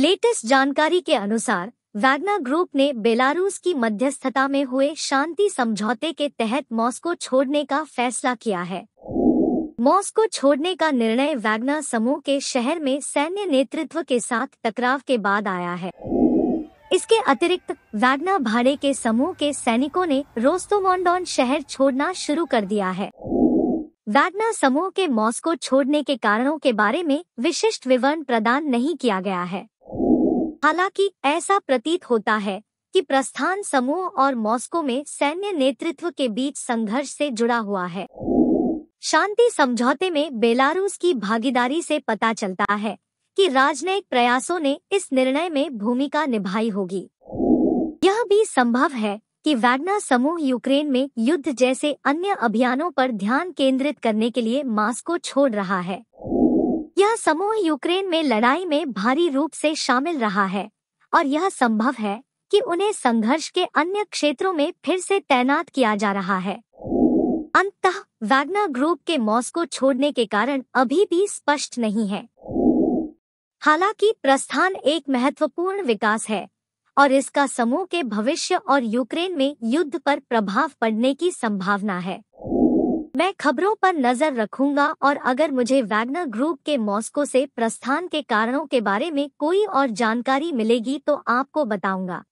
latest जानकारी के अनुसार वैगना ग्रुप ने बेलारूस की मध्यस्थता में हुए शांति समझौते के तहत मॉस्को छोड़ने का फैसला किया है मॉस्को छोड़ने का निर्णय वैगना समूह के शहर में सैन्य नेतृत्व के साथ टकराव के बाद आया है इसके अतिरिक्त वैगना भाड़े के समूह के सैनिकों ने रोस्तोमोंडोन शहर छोड़ना शुरू कर दिया है वैगना समूह के मॉस्को छोड़ने के कारणों के बारे में विशिष्ट विवरण प्रदान नहीं किया गया है हालांकि ऐसा प्रतीत होता है कि प्रस्थान समूह और मॉस्को में सैन्य नेतृत्व के बीच संघर्ष से जुड़ा हुआ है शांति समझौते में बेलारूस की भागीदारी से पता चलता है कि राजनयिक प्रयासों ने इस निर्णय में भूमिका निभाई होगी यह भी संभव है कि वैगना समूह यूक्रेन में युद्ध जैसे अन्य अभियानों पर ध्यान केंद्रित करने के लिए मास्को छोड़ रहा है यह समूह यूक्रेन में लड़ाई में भारी रूप से शामिल रहा है और यह संभव है कि उन्हें संघर्ष के अन्य क्षेत्रों में फिर से तैनात किया जा रहा है अंत वैगना ग्रुप के मॉस्को छोड़ने के कारण अभी भी स्पष्ट नहीं है हालांकि प्रस्थान एक महत्वपूर्ण विकास है और इसका समूह के भविष्य और यूक्रेन में युद्ध पर प्रभाव पड़ने की संभावना है मैं खबरों पर नजर रखूंगा और अगर मुझे वैगनर ग्रुप के मॉस्को से प्रस्थान के कारणों के बारे में कोई और जानकारी मिलेगी तो आपको बताऊंगा